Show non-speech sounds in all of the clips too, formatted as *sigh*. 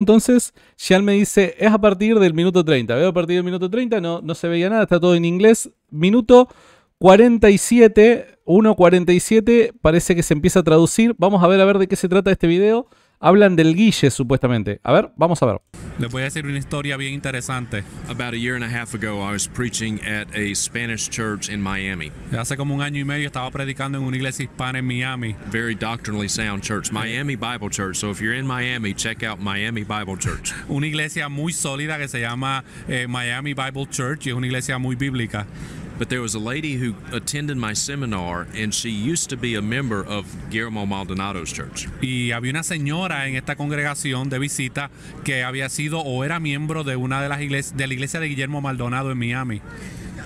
Entonces, Sean me dice, es a partir del minuto 30. Veo a partir del minuto 30, no, no se veía nada, está todo en inglés. Minuto 47, 1.47, parece que se empieza a traducir. Vamos a ver a ver de qué se trata este video. Hablan del guille, supuestamente. A ver, vamos a ver. Les voy a decir una historia bien interesante. About a year and a half ago, I was preaching at a Spanish church in Miami. Hace como un año y medio estaba predicando en una iglesia hispana en Miami. Very doctrinally sound church, Miami Bible Church. So if you're in Miami, check out Miami Bible Church. Una iglesia muy sólida que se llama eh, Miami Bible Church y es una iglesia muy bíblica. But there was a lady who attended my seminar and she used to be a member of Guillermo Maldonado's church. Y había una señora en esta congregación de visita que había sido o era miembro de una de las iglesias de la iglesia de Guillermo Maldonado en Miami.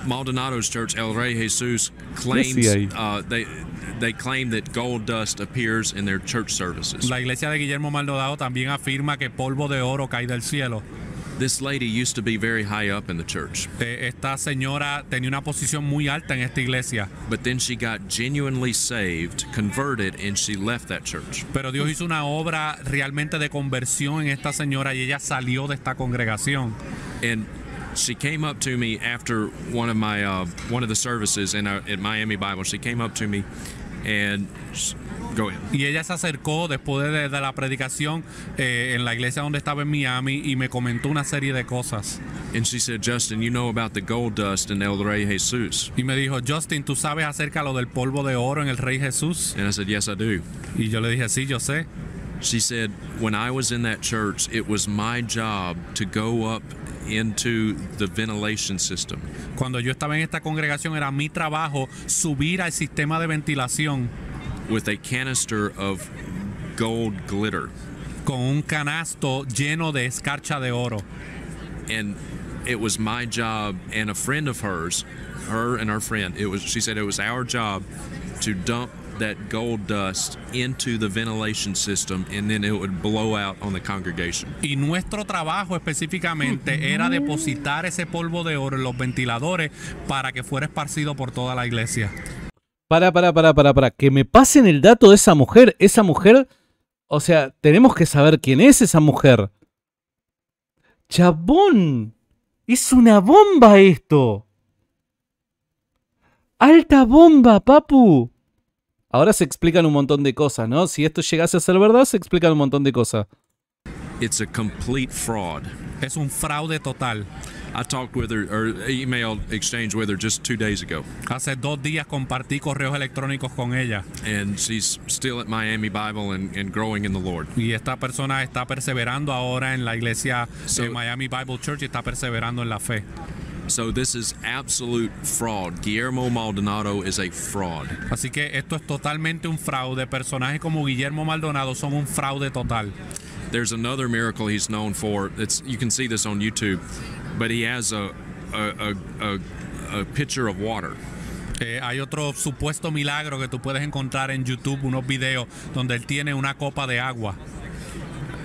Maldonado's church, El Rey Jesús, claims uh, they they claim that gold dust appears in their church services. La iglesia de Guillermo Maldonado también afirma que polvo de oro cae del cielo. This lady used to be very high up in the church. Esta señora tenía una posición muy alta en esta iglesia. But then she got genuinely saved, converted, and she left that church. Pero Dios hizo una obra realmente de conversión en esta señora y ella salió de esta congregación. And she came up to me after one of my uh, one of the services in, uh, at Miami Bible. She came up to me And eh, Go Y ella se acercó después de, la predicación eh, en la iglesia donde estaba en Miami y me comentó una serie de cosas. And she said, Justin, you know about the gold dust in El Rey Jesús. Y me dijo, Justin, ¿tú sabes acerca lo del polvo de oro en el Rey Jesús? And I said, yes, I Y yo le dije, sí, yo sé. She said, when I was in that church, it was my job to go up into the ventilation system. Cuando yo estaba en esta congregación era mi trabajo subir al sistema de ventilación with a canister of gold glitter. con un canasto lleno de escarcha de oro. And it was my job and a friend of hers, her and her friend. It was she said it was our job to dump Y nuestro trabajo específicamente era depositar ese polvo de oro en los ventiladores para que fuera esparcido por toda la iglesia. Para, para, para, para, para. Que me pasen el dato de esa mujer. Esa mujer, o sea, tenemos que saber quién es esa mujer. Chabón, es una bomba esto. Alta bomba, papu. Ahora se explican un montón de cosas, ¿no? Si esto llegase a ser verdad, se explican un montón de cosas. Es un fraude total. Hace dos días compartí correos electrónicos con ella. Y esta persona está perseverando ahora en la iglesia de Miami Bible Church y está perseverando en la fe. So this is absolute fraud. Guillermo Maldonado is a fraud. Así que esto es totalmente un fraude. Personajes como Guillermo Maldonado son un fraude total. There's another miracle he's known for. It's you can see this on YouTube, but he has a a, a, a, a of water. Eh, hay otro supuesto milagro que tú puedes encontrar en YouTube, unos videos donde él tiene una copa de agua.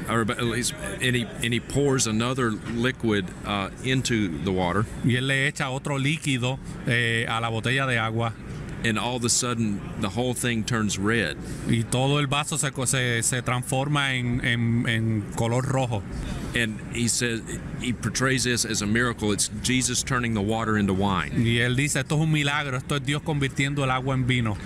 or at least, and he, and he pours another liquid uh, into the water. Y él le echa otro líquido eh, a la botella de agua. And all of a sudden, the whole thing turns red. Y todo el vaso se, se, se transforma en, en, en color rojo. And he says he portrays this as a miracle. It's Jesus turning the water into wine. Y él dice esto es un milagro. Esto es Dios convirtiendo el agua en vino.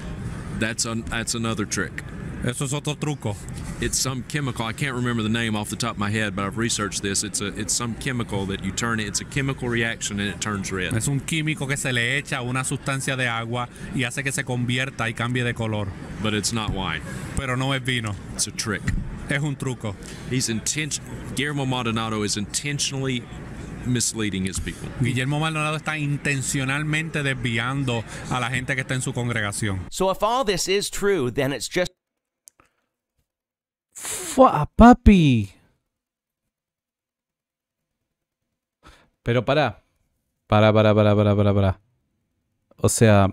That's an that's another trick. Eso es otro truco. It's some chemical. I can't remember the name off the top of my head, but I've researched this. It's a it's some chemical that you turn it. It's a chemical reaction and it turns red. Es un químico que se le echa una sustancia de agua y hace que se convierta y cambie de color. But it's not wine. Pero no es vino. It's a trick. Es un truco. He's intention. Guillermo Maldonado is intentionally misleading his people. Guillermo Maldonado está intencionalmente desviando a la gente que está en su congregación. So if all this is true, then it's just ¡Fua, papi! Pero pará. Pará, pará, pará, pará, pará, pará. O sea,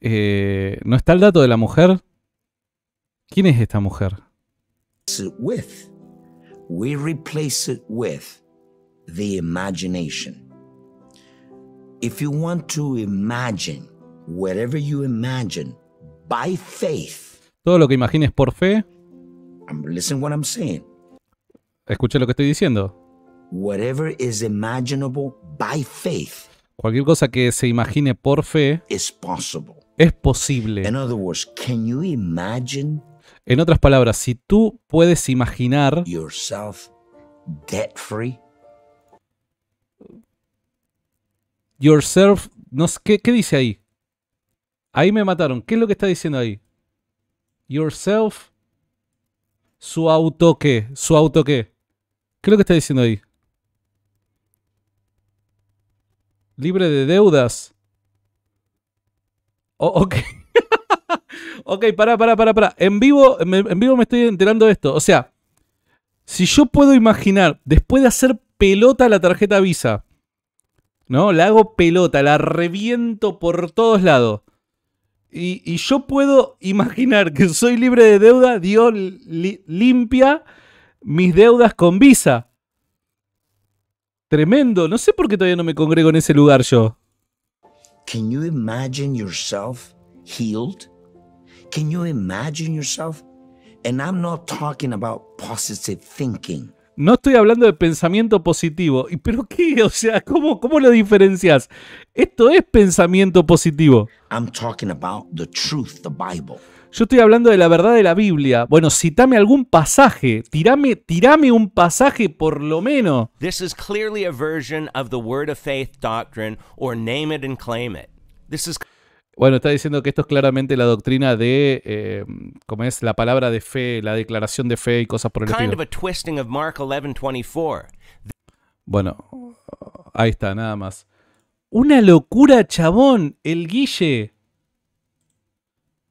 eh, ¿no está el dato de la mujer? ¿Quién es esta mujer? With. We replace it with the imagination. If you want to imagine, whatever you imagine, by faith. Todo lo que imagines por fe listen what I'm saying. Escuche lo que estoy diciendo. Whatever is imaginable by faith. Cualquier cosa que se imagine por fe is possible. es posible. In other words, can you imagine en otras palabras, si tú puedes imaginar yourself debt free, yourself, no ¿qué, dice ahí? Ahí me mataron. ¿Qué es lo que está diciendo ahí? Yourself su auto qué, su auto qué. ¿Qué es lo que está diciendo ahí? Libre de deudas. Oh, ok. *laughs* ok, pará, pará, pará, pará. En vivo, en vivo me estoy enterando de esto. O sea, si yo puedo imaginar, después de hacer pelota la tarjeta Visa, ¿no? La hago pelota, la reviento por todos lados. Y, yo puedo imaginar que soy libre de deuda, Dios limpia mis deudas con visa. Tremendo. No sé por qué todavía no me congrego en ese lugar yo. Can you imagine yourself healed? Can you imagine yourself? And I'm not talking about positive thinking. No estoy hablando de pensamiento positivo. ¿Y pero qué? O sea, ¿cómo, cómo lo diferencias? Esto es pensamiento positivo. Yo estoy hablando de la verdad de la Biblia. Bueno, citame algún pasaje. Tirame, tirame un pasaje por lo menos. This is clearly a version of the word of faith doctrine or name it and claim it. This is bueno, está diciendo que esto es claramente la doctrina de, eh, como es la palabra de fe, la declaración de fe y cosas por el estilo. Bueno, ahí está, nada más. Una locura, chabón, el Guille.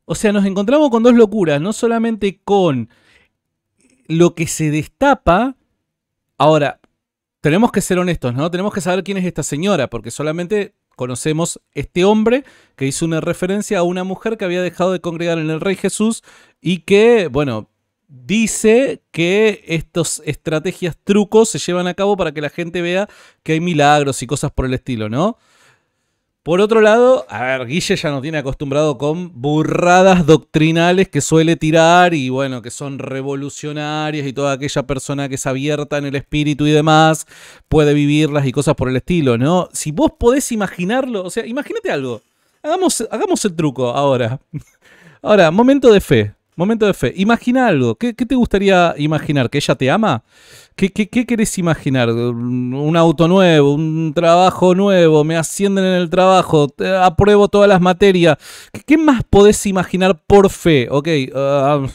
O sea, nos encontramos con dos locuras, no solamente con lo que se destapa. Ahora, tenemos que ser honestos, ¿no? Tenemos que saber quién es esta señora, porque solamente conocemos este hombre que hizo una referencia a una mujer que había dejado de congregar en el Rey Jesús y que, bueno, dice que estas estrategias, trucos se llevan a cabo para que la gente vea que hay milagros y cosas por el estilo, ¿no? Por otro lado, a ver, Guille ya nos tiene acostumbrado con burradas doctrinales que suele tirar y bueno, que son revolucionarias y toda aquella persona que es abierta en el espíritu y demás puede vivirlas y cosas por el estilo, ¿no? Si vos podés imaginarlo, o sea, imagínate algo. Hagamos, hagamos el truco ahora. *laughs* Ahora, momento de fe. Momento de fe. Imagina algo. ¿Qué, te gustaría imaginar? ¿Que ella te ama? ¿Qué, qué, querés imaginar? Un auto nuevo, un trabajo nuevo, me ascienden en el trabajo, apruebo todas las materias. ¿Qué, más podés imaginar por fe? Ah,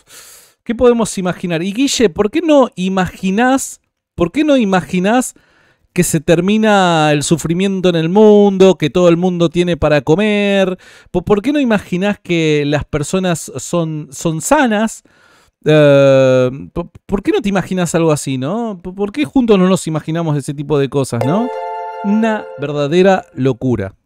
¿Qué podemos imaginar? Y Guille, ¿por qué no imaginás? ¿Por qué no imaginás que se termina el sufrimiento en el mundo, que todo el mundo tiene para comer. ¿Por qué no imaginás que las personas son, son sanas? Eh, ¿Por qué no te imaginas algo así, no? ¿Por qué juntos no nos imaginamos ese tipo de cosas, no? Una verdadera locura.